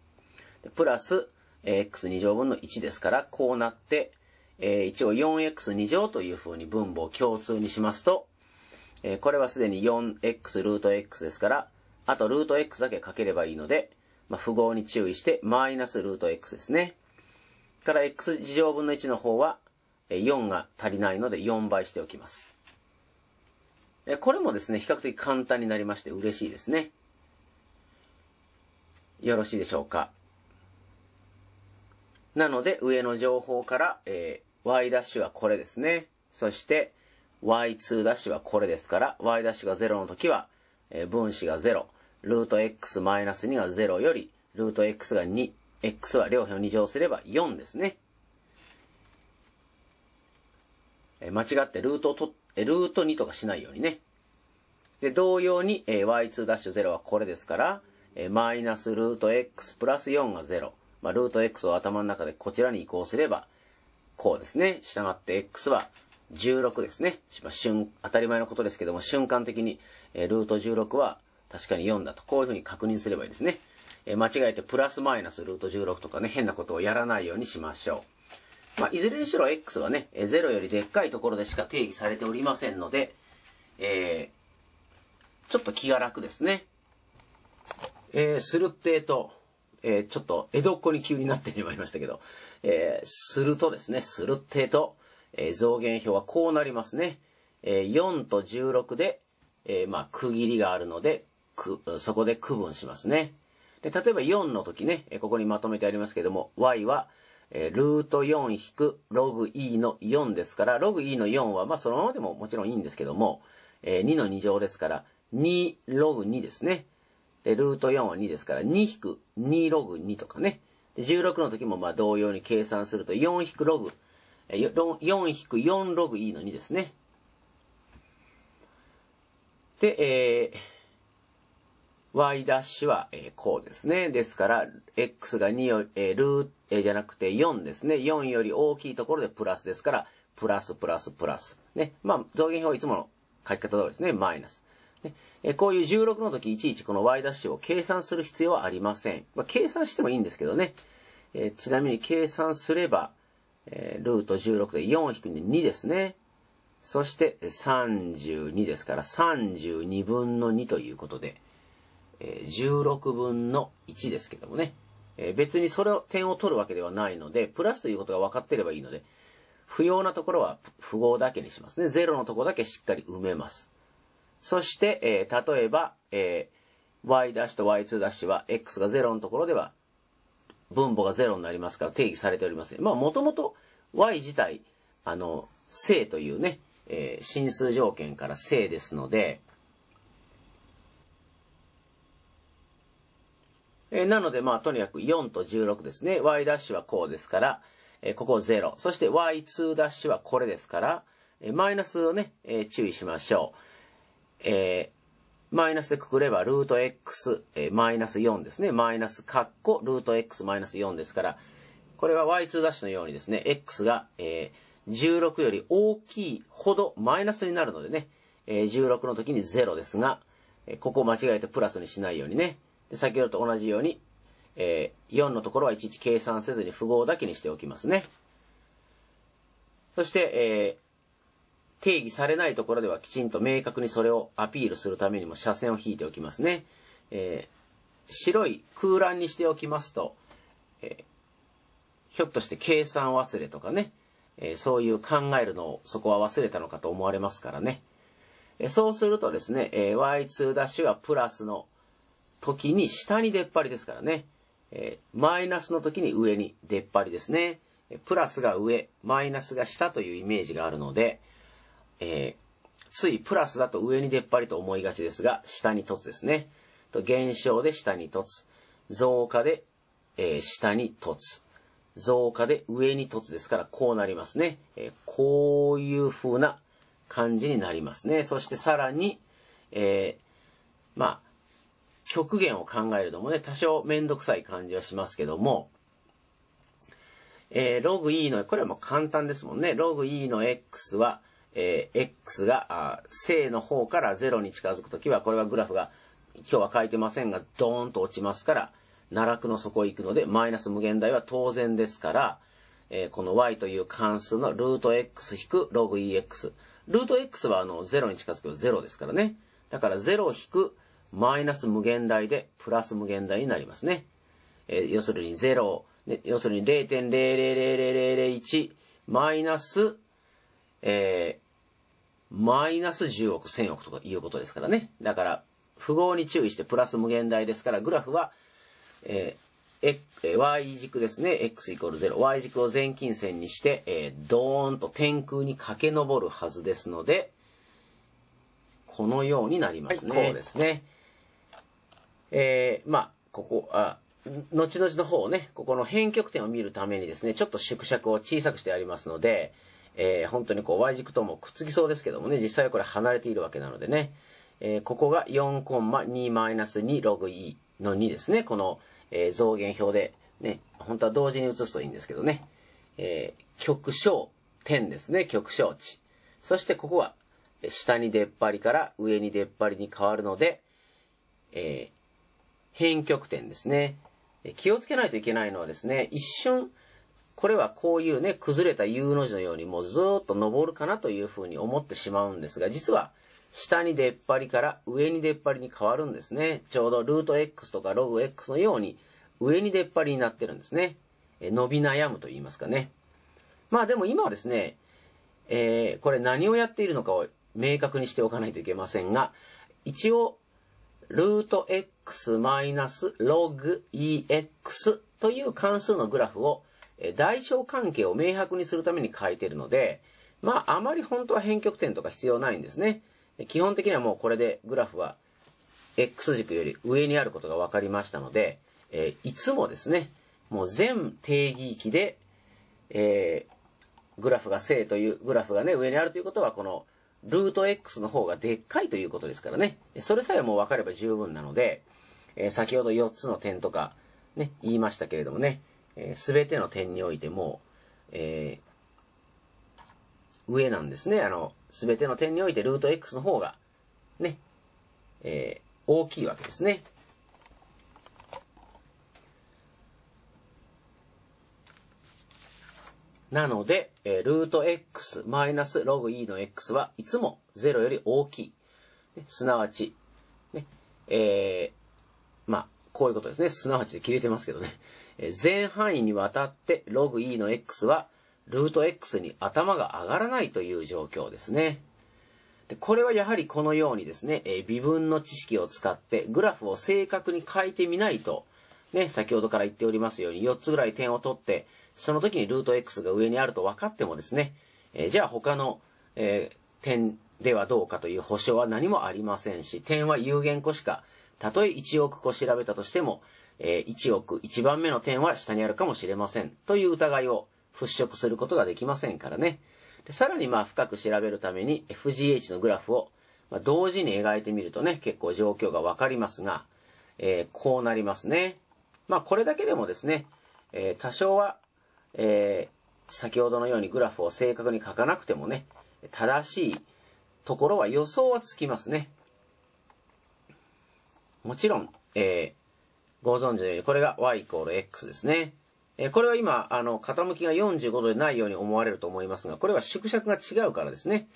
でプラス、え x2 乗分の1ですから、こうなって、えー、一応 4x2 乗という風に分母を共通にしますと、えー、これはすでに 4x ルート x ですから、あとルート x だけかければいいので、まあ、符号に注意して、マイナスルート x ですね。から x 2乗分の1の方は、4が足りないので4倍しておきます。これもですね、比較的簡単になりまして嬉しいですね。よろしいでしょうか。なので、上の情報から、えー、y' はこれですね。そして、y2' はこれですから、y' が0の時は、えー、分子が0、ルート x-2 が0より、ルート x が2、x は両辺を2乗すれば4ですね。えー、間違ってルートをと、えー、ルート2とかしないようにね。で、同様に、えー、y2-0 はこれですから、えー、マイナスルート x プラス4が0。まあ、ルート x を頭の中でこちらに移行すれば、こうですね。従って x は16ですね。まあ、瞬、当たり前のことですけども、瞬間的に、えー、ルート16は確かに4だと、こういうふうに確認すればいいですね。えー、間違えてプラスマイナスルート16とかね、変なことをやらないようにしましょう。まあ、いずれにしろ x はね、えー、0よりでっかいところでしか定義されておりませんので、えー、ちょっと気が楽ですね。えー、するってえと、えー、ちょっと江戸っ子に急になってしまいましたけど、えー、するとですね、するってえと、えー、増減表はこうなりますね。えー、4と16で、えー、まあ、区切りがあるので、く、そこで区分しますね。で、例えば4の時ね、ここにまとめてありますけども、y は、えー、ルート4引くログ e の4ですから、ログ e の4は、まあ、そのままでももちろんいいんですけども、えー、2の2乗ですから、2ログ2ですね。で、ルート4は2ですから、2引く2ログ2とかね。16の時もまあ同様に計算すると、4引くログ、4引く4ログ E の2ですね。で、えー、y' ダッシュは、えこうですね。ですから、x が2より、えルー、じゃなくて4ですね。4より大きいところでプラスですから、プラスプラスプラス。ね。まあ、増減表はいつもの書き方通りですね。マイナス。ね、こういう16の時いちいちこの y' を計算する必要はありません。まあ、計算してもいいんですけどね。えちなみに計算すれば、えルート16で4を引く2ですね。そして32ですから32分の2ということで、え16分の1ですけどもね。え別にそれを点を取るわけではないので、プラスということが分かってればいいので、不要なところは符号だけにしますね。0のところだけしっかり埋めます。そして、えー、例えば、えー、y' と y2' は x が0のところでは分母が0になりますから定義されておりません。まあ、もともと y 自体、あの、正というね、えー、真数条件から正ですので、えー、なので、まあ、とにかく4と16ですね。y' はこうですから、えー、ここ0。そして y2' はこれですから、えー、マイナスをね、えー、注意しましょう。えー、マイナスでくくれば、ルート x、えー、マイナス4ですね。マイナス、カッコ、ルート x マイナス4ですから、これは y2' ダのようにですね、x が、えー、16より大きいほどマイナスになるのでね、えー、16の時に0ですが、えここを間違えてプラスにしないようにね。で先ほどと同じように、えー、4のところはいちいち計算せずに符号だけにしておきますね。そして、えー定義されないところではきちんと明確にそれをアピールするためにも斜線を引いておきますね。えー、白い空欄にしておきますと、えー、ひょっとして計算忘れとかね、えー、そういう考えるのをそこは忘れたのかと思われますからね。えそうするとですね、え y2' はプラスの時に下に出っ張りですからね、えマイナスの時に上に出っ張りですね。プラスが上、マイナスが下というイメージがあるので、えー、ついプラスだと上に出っ張りと思いがちですが、下に凸ですね。と減少で下に凸。増加で、えー、下に凸。増加で上に凸ですから、こうなりますね。えー、こういう風な感じになりますね。そしてさらに、えー、まあ、極限を考えるのもね、多少めんどくさい感じはしますけども、えー、ログ E の、これはもう簡単ですもんね。ログ E の X は、えー、x があ正の方から0に近づくときは、これはグラフが、今日は書いてませんが、ドーンと落ちますから、奈落の底へ行くので、マイナス無限大は当然ですから、えー、この y という関数のルート x 引くログ ex。ルート x はあの0に近づくと0ですからね。だから0を引くマイナス無限大でプラス無限大になりますね。えー、要するに0、ね、要するに0.0000001マイナス、えーマイナス10億、1000億とかいうことですからね。だから、符号に注意してプラス無限大ですから、グラフは、えー、え y 軸ですね、x イコール0、y 軸を全近線にして、えー、ドーンと天空に駆け上るはずですので、このようになりますね。はい、こうですね。えー、まあ、ここ、あ、後々の方をね、ここの変曲点を見るためにですね、ちょっと縮尺を小さくしてありますので、えー、本当にこう Y 軸ともくっつきそうですけどもね、実際はこれ離れているわけなのでね、えー、ここが4,2-2コンマログ E の2ですね。この、えー、増減表で、ね、本当は同時に移すといいんですけどね、えー、極小点ですね、極小値。そしてここは、下に出っ張りから上に出っ張りに変わるので、えー、変極点ですね。気をつけないといけないのはですね、一瞬、これはこういうね、崩れた U の字のようにもうずっと登るかなというふうに思ってしまうんですが、実は下に出っ張りから上に出っ張りに変わるんですね。ちょうどルート x とかログ x のように上に出っ張りになってるんですね。え伸び悩むと言いますかね。まあでも今はですね、えー、これ何をやっているのかを明確にしておかないといけませんが、一応、ルート x マイナスログ ex という関数のグラフを代償関係を明白にするために書いてるので、まあ、あまり本当は変曲点とか必要ないんですね。基本的にはもうこれでグラフは X 軸より上にあることが分かりましたので、えー、いつもですね、もう全定義域で、えー、グラフが正という、グラフがね、上にあるということは、このルート X の方がでっかいということですからね。それさえもう分かれば十分なので、えー、先ほど4つの点とか、ね、言いましたけれどもね、えべての点においても、えー、上なんですね。あの、すべての点においてルート x の方が、ね、えー、大きいわけですね。なので、えー、ルート x マイナスログ e の x はいつも0より大きい。ね、すなわち、ね、えー、まあ、こういうことですね。すなわちで切れてますけどね。えー、全範囲にわたってログ E の X はルート X に頭が上がらないという状況ですね。でこれはやはりこのようにですね、えー、微分の知識を使ってグラフを正確に書いてみないと、ね、先ほどから言っておりますように4つぐらい点を取って、その時にルート X が上にあると分かってもですね、えー、じゃあ他の、えー、点ではどうかという保証は何もありませんし、点は有限個しかたとえ1億個調べたとしても、えー、1億1番目の点は下にあるかもしれませんという疑いを払拭することができませんからね。でさらにまあ深く調べるために FGH のグラフを、まあ、同時に描いてみるとね、結構状況がわかりますが、えー、こうなりますね。まあこれだけでもですね、えー、多少は、えー、先ほどのようにグラフを正確に書かなくてもね、正しいところは予想はつきますね。もちろん、えー、ご存知のように、これが y イコール x ですね。えー、これは今、あの、傾きが45度でないように思われると思いますが、これは縮尺が違うからですね。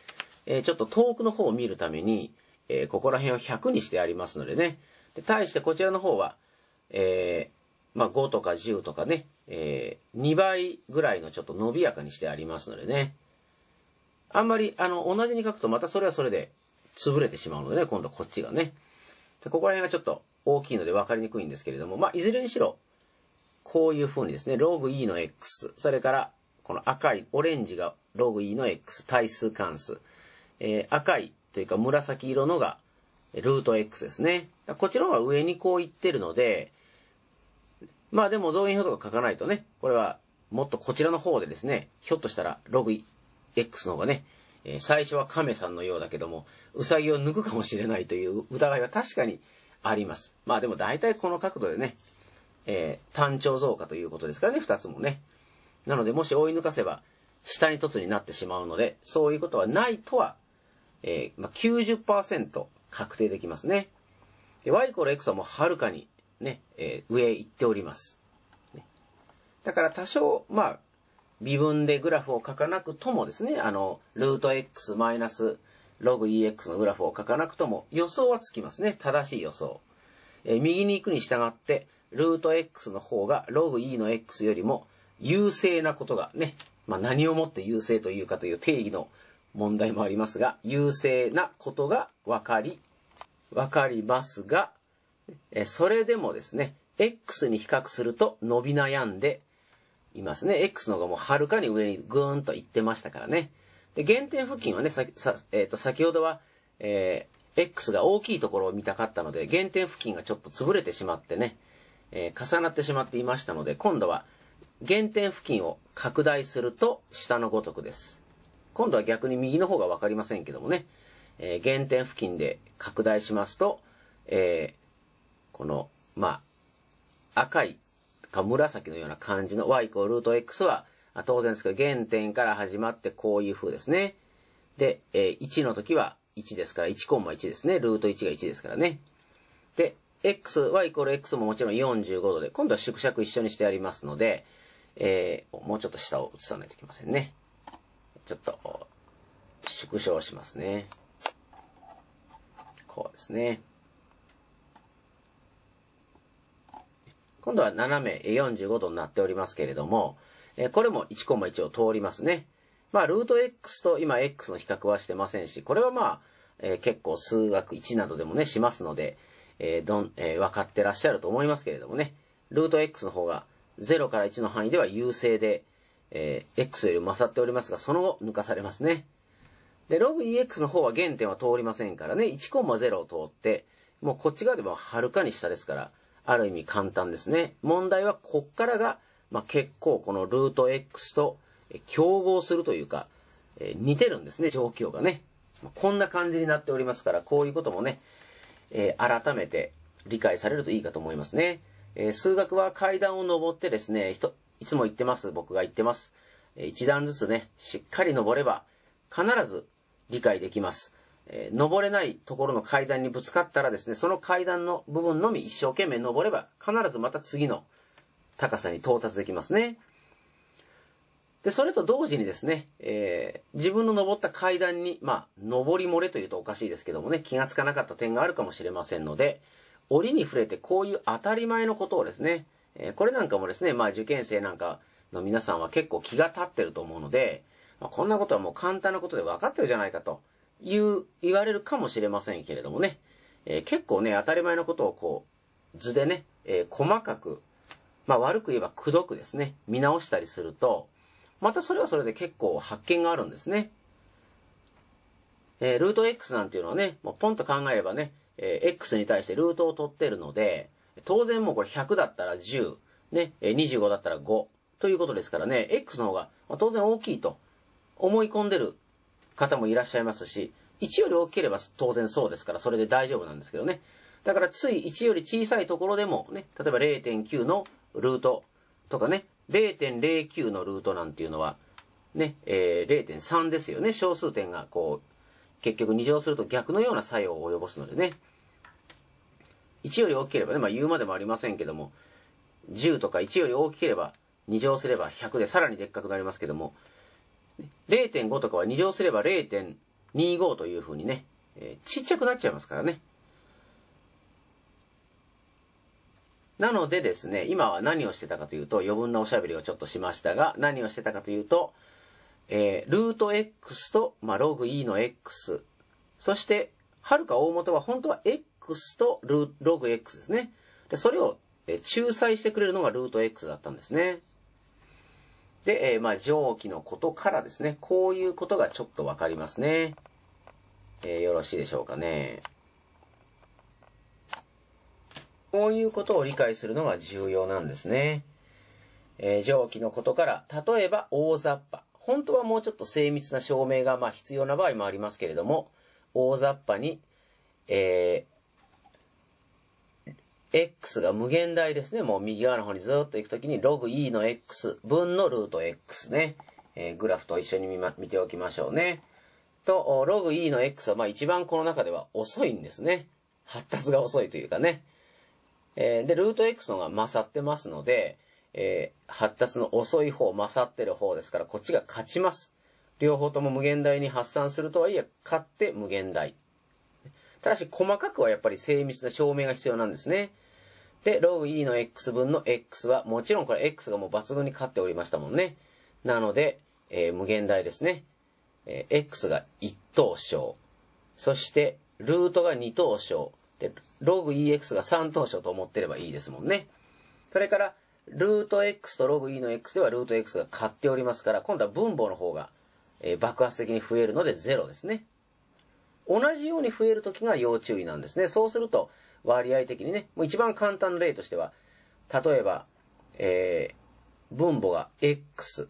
えー、ちょっと遠くの方を見るために、えー、ここら辺を100にしてありますのでね。で、対してこちらの方は、えー、まあ、5とか10とかね、えー、2倍ぐらいのちょっと伸びやかにしてありますのでね。あんまり、あの、同じに書くとまたそれはそれで潰れてしまうのでね、今度こっちがね。でここら辺はちょっと大きいので分かりにくいんですけれども、まあ、いずれにしろ、こういう風にですね、ログ E の X、それから、この赤い、オレンジがログ E の X、対数関数。えー、赤いというか紫色のが、ルート X ですね。こちらは上にこういってるので、まあでも増減表とか書かないとね、これはもっとこちらの方でですね、ひょっとしたらログ X の方がね、えー、最初は亀さんのようだけども、うさぎを抜くかもしれないという疑いは確かにあります。まあでも大体この角度でね、えー、単調増加ということですからね、二つもね。なので、もし追い抜かせば、下に凸になってしまうので、そういうことはないとは、えー、まあ、90%確定できますね。で、y コール x はもうはるかにね、えー、上へ行っております。ね、だから多少、まあ、微分でグラフを書かなくともですね、あの、ルート x マイナスログ EX のグラフを書かなくとも予想はつきますね。正しい予想。え右に行くに従って、ルート X の方がログ E の X よりも優勢なことがね、まあ、何をもって優勢というかという定義の問題もありますが、優勢なことが分かり、分かりますが、えそれでもですね、X に比較すると伸び悩んで、いますね。X の方がもうはるかに上にぐーんと行ってましたからね。で、原点付近はね、さ、さえっ、ー、と、先ほどは、えー、X が大きいところを見たかったので、原点付近がちょっと潰れてしまってね、えー、重なってしまっていましたので、今度は、原点付近を拡大すると、下のごとくです。今度は逆に右の方がわかりませんけどもね、えー、原点付近で拡大しますと、えー、この、まあ、赤いか紫のような感じの y イコールルート x は、当然ですけど、原点から始まってこういう風ですね。で、えー、1の時は1ですから、1コンマ1ですね。ルート1が1ですからね。で、x、y イコール x ももちろん45度で、今度は縮尺一緒にしてありますので、えー、もうちょっと下を移さないといけませんね。ちょっと、縮小しますね。こうですね。今度は斜め45度になっておりますけれども、えこれも1コマ1を通りますね。まあ、ルート x と今 x の比較はしてませんし、これはまあ、えー、結構数学1などでもね、しますので、えー、どん、えー、分かってらっしゃると思いますけれどもね、ルート x の方が0から1の範囲では優勢で、え x よりも勝っておりますが、その後抜かされますね。で、ログ ex の方は原点は通りませんからね、1コマ0を通って、もうこっち側でもはるかに下ですから、ある意味簡単ですね。問題はこっからが、まあ、結構このルート x と競合するというか、えー、似てるんですね、状況がね。こんな感じになっておりますから、こういうこともね、えー、改めて理解されるといいかと思いますね。えー、数学は階段を上ってですね、いつも言ってます。僕が言ってます。えー、一段ずつね、しっかり登れば、必ず理解できます。えー、登れないところの階段にぶつかったらですね、その階段の部分のみ一生懸命登れば、必ずまた次の高さに到達できますね。で、それと同時にですね、えー、自分の登った階段に、まあ、登り漏れというとおかしいですけどもね、気がつかなかった点があるかもしれませんので、折に触れてこういう当たり前のことをですね、えー、これなんかもですね、まあ、受験生なんかの皆さんは結構気が立ってると思うので、まあ、こんなことはもう簡単なことで分かってるじゃないかと。言う、言われるかもしれませんけれどもね、えー、結構ね、当たり前のことをこう、図でね、えー、細かく、まあ悪く言えばくどくですね、見直したりすると、またそれはそれで結構発見があるんですね。えー、ルート x なんていうのはね、もうポンと考えればね、えー、x に対してルートを取ってるので、当然もうこれ100だったら10、ね、25だったら5ということですからね、x の方が当然大きいと思い込んでる方もいらっしゃいますし、1より大きければ当然そうですから、それで大丈夫なんですけどね。だからつい1より小さいところでもね、例えば0.9のルートとかね、0.09のルートなんていうのは、ね、えー、0.3ですよね。小数点がこう、結局2乗すると逆のような作用を及ぼすのでね。1より大きければね、まあ言うまでもありませんけども、10とか1より大きければ2乗すれば100でさらにでっかくなりますけども、0.5とかは2乗すれば0.25というふうにね、えー、ちっちゃくなっちゃいますからね。なのでですね、今は何をしてたかというと、余分なおしゃべりをちょっとしましたが、何をしてたかというと、えー、ルート x と、まあ、ログ e の x、そして、はるか大元は本当は x とルログ x ですね。で、それを、えー、仲裁してくれるのがルート x だったんですね。で、えー、まあ、上記のことからですね、こういうことがちょっとわかりますね。えー、よろしいでしょうかね。こういうことを理解するのが重要なんですね。えー、上記のことから、例えば大雑把。本当はもうちょっと精密な証明がまあ必要な場合もありますけれども、大雑把に、えー、x が無限大ですね。もう右側の方にずっと行くときに、log e の x 分のルート x ね。えー、グラフと一緒に見,、ま、見ておきましょうね。と、ログ e の x は、まあ一番この中では遅いんですね。発達が遅いというかね。えー、で、ルート x の方が勝ってますので、えー、発達の遅い方、勝ってる方ですから、こっちが勝ちます。両方とも無限大に発散するとはいえ、勝って無限大。ただし、細かくはやっぱり精密な証明が必要なんですね。で、ログ E の X 分の X は、もちろんこれ X がもう抜群に勝っておりましたもんね。なので、えー、無限大ですね。えー、X が1等賞。そして、ルートが2等賞。で、ログ EX が3等賞と思ってればいいですもんね。それから、ルート X とログ E の X ではルート X が勝っておりますから、今度は分母の方が、えー、爆発的に増えるので0ですね。同じように増えるときが要注意なんですね。そうすると、割合的にね、もう一番簡単な例としては、例えば、えー、分母が X。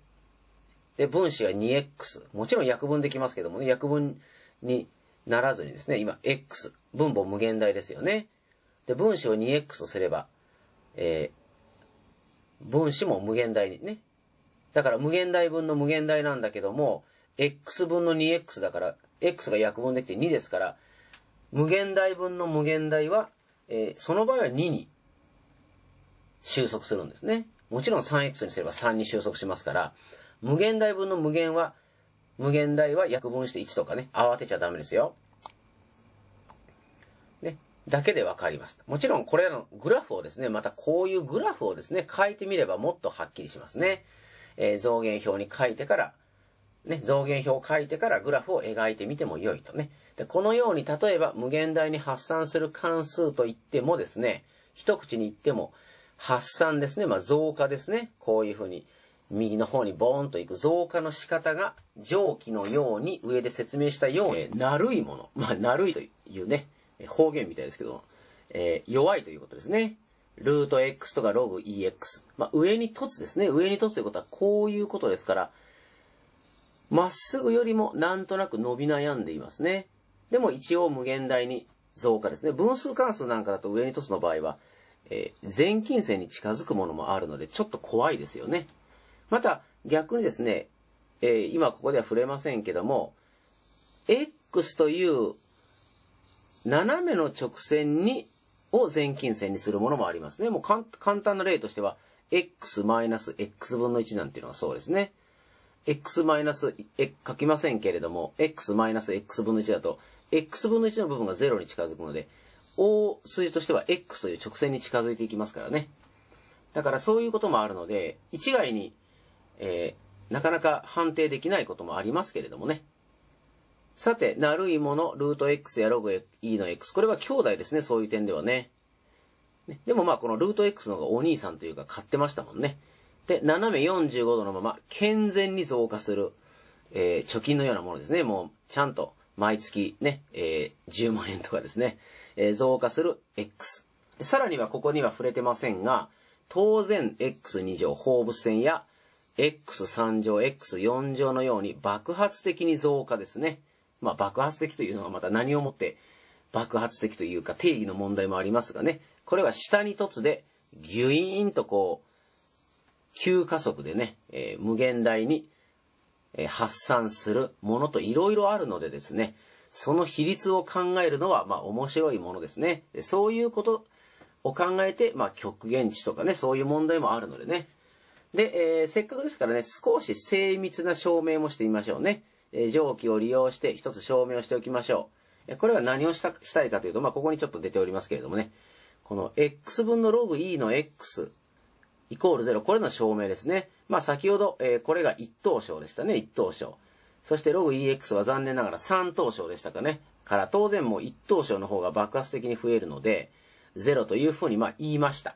で、分子が 2X。もちろん約分できますけどもね、約分にならずにですね、今、X。分母無限大ですよね。で、分子を 2X とすれば、えー、分子も無限大にね。だから無限大分の無限大なんだけども、X 分の 2X だから、X が約分できて2ですから、無限大分の無限大はえー、その場合は2に収束するんですね。もちろん 3x にすれば3に収束しますから、無限大分の無限は、無限大は約分して1とかね、慌てちゃダメですよ。ね、だけでわかります。もちろんこれらのグラフをですね、またこういうグラフをですね、書いてみればもっとはっきりしますね。えー、増減表に書いてから、ね、増減表を書いてからグラフを描いてみても良いとね。で、このように、例えば無限大に発散する関数といってもですね、一口に言っても、発散ですね。まあ、増加ですね。こういうふうに、右の方にボーンといく増加の仕方が、蒸気のように、上で説明したように、えー、なるいもの。まあ、なるいというね、方言みたいですけど、えー、弱いということですね。ルート x とかログ EX。まあ、上に凸ですね。上に凸ということは、こういうことですから、まっすぐよりもなんとなく伸び悩んでいますね。でも一応無限大に増加ですね。分数関数なんかだと上にトスの場合は、えー、全近線に近づくものもあるので、ちょっと怖いですよね。また、逆にですね、えー、今ここでは触れませんけども、x という斜めの直線に、を全近線にするものもありますね。もう簡単な例としては、x-x 分の1なんていうのはそうですね。x- 書きませんけれども、x-x 分の1だと、x 分の1の部分が0に近づくので、大筋としては x という直線に近づいていきますからね。だからそういうこともあるので、一概に、えー、なかなか判定できないこともありますけれどもね。さて、なるいもの、ルート x やログ e の x。これは兄弟ですね、そういう点ではね。ねでもまあ、このルート x の方がお兄さんというか買ってましたもんね。で、斜め45度のまま、健全に増加する、えー、貯金のようなものですね。もう、ちゃんと、毎月ね、えー、10万円とかですね、えー、増加する X。さらにはここには触れてませんが、当然 X2 乗放物線や X3 乗、X4 乗のように爆発的に増加ですね。まあ爆発的というのはまた何をもって爆発的というか定義の問題もありますがね、これは下に凸でギュイーンとこう、急加速でね、えー、無限大にえ発散するものといろいろあるのでですね、その比率を考えるのは、まあ面白いものですね。そういうことを考えて、まあ極限値とかね、そういう問題もあるのでね。で、えー、せっかくですからね、少し精密な証明もしてみましょうね。えー、蒸気を利用して一つ証明をしておきましょう。これは何をしたしたいかというと、まあここにちょっと出ておりますけれどもね、この x 分のログ e の x イコール0。これの証明ですね。まあ先ほど、えー、これが1等賞でしたね。1等賞。そしてログ EX は残念ながら3等賞でしたかね。から当然もう1等賞の方が爆発的に増えるので、0というふうにまあ言いました。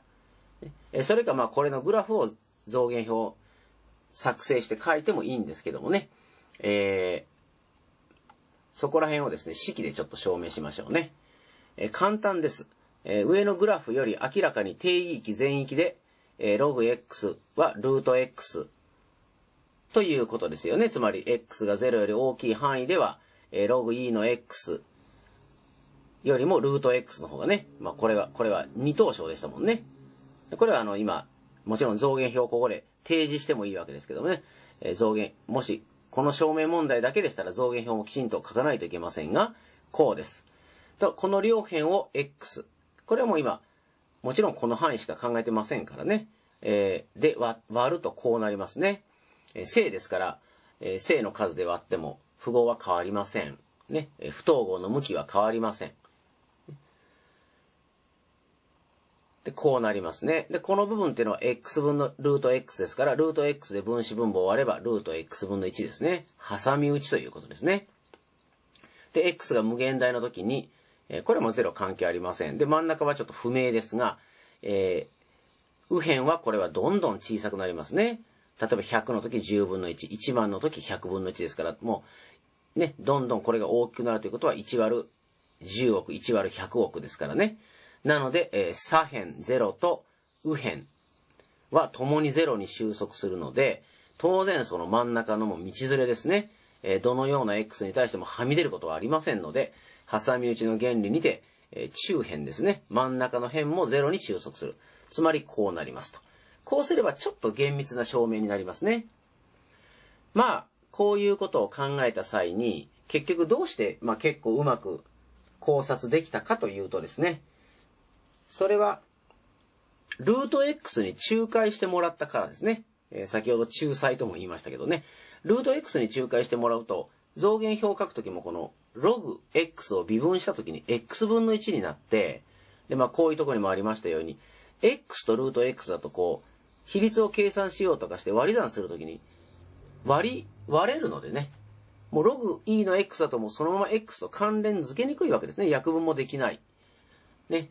えー、それかまあこれのグラフを増減表作成して書いてもいいんですけどもね。えー、そこら辺をですね、式でちょっと証明しましょうね。えー、簡単です。えー、上のグラフより明らかに定義域全域でえー、ログ x はルート x ということですよね。つまり、x が0より大きい範囲では、えー、ログ e の x よりもルート x の方がね、まあ、これは、これは二等賞でしたもんね。これはあの、今、もちろん増減表、ここで提示してもいいわけですけどもね、えー、増減、もし、この証明問題だけでしたら増減表もきちんと書かないといけませんが、こうです。と、この両辺を x。これはもう今、もちろんこの範囲しか考えてませんからね。えー、で割るとこうなりますね。えー、正ですから、えー、正の数で割っても符号は変わりません。ね、えー、不等号の向きは変わりません。で、こうなりますね。で、この部分っていうのは x 分のルート x ですから、ルート x で分子分母を割れば、ルート x 分の1ですね。挟み撃ちということですね。で、x が無限大の時に、これも0関係ありません。で、真ん中はちょっと不明ですが、えー、右辺はこれはどんどん小さくなりますね。例えば100の時10分の1、1万の時100分の1ですから、もう、ね、どんどんこれが大きくなるということは1割る10億、1割る100億ですからね。なので、えー、左辺0と右辺は共に0に収束するので、当然その真ん中のも道連れですね。えー、どのような X に対してもはみ出ることはありませんので、挟み撃ちの原理にて、え中辺ですね。真ん中の辺も0に収束する。つまりこうなりますと。こうすればちょっと厳密な証明になりますね。まあ、こういうことを考えた際に、結局どうして、まあ、結構うまく考察できたかというとですね、それは、ルート X に仲介してもらったからですね。えー、先ほど仲裁とも言いましたけどね。ルート X に仲介してもらうと、増減表を書くときもこのログ x を微分したときに x 分の1になって、で、まあこういうところにもありましたように、x とルート x だとこう、比率を計算しようとかして割り算するときに、割り、割れるのでね、もうログ e の x だともうそのまま x と関連付けにくいわけですね。約分もできない。ね。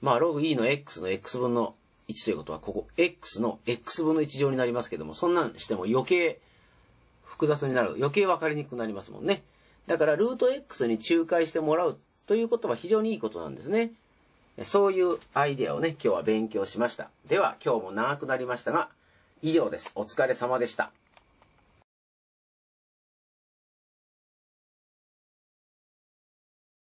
まあログ e の x の x 分の1ということは、ここ x の x 分の1乗になりますけども、そんなんしても余計複雑になる。余計分かりにくくなりますもんね。だから、ルート X に仲介してもらうということは非常にいいことなんですね。そういうアイデアをね、今日は勉強しました。では、今日も長くなりましたが、以上です。お疲れ様でした。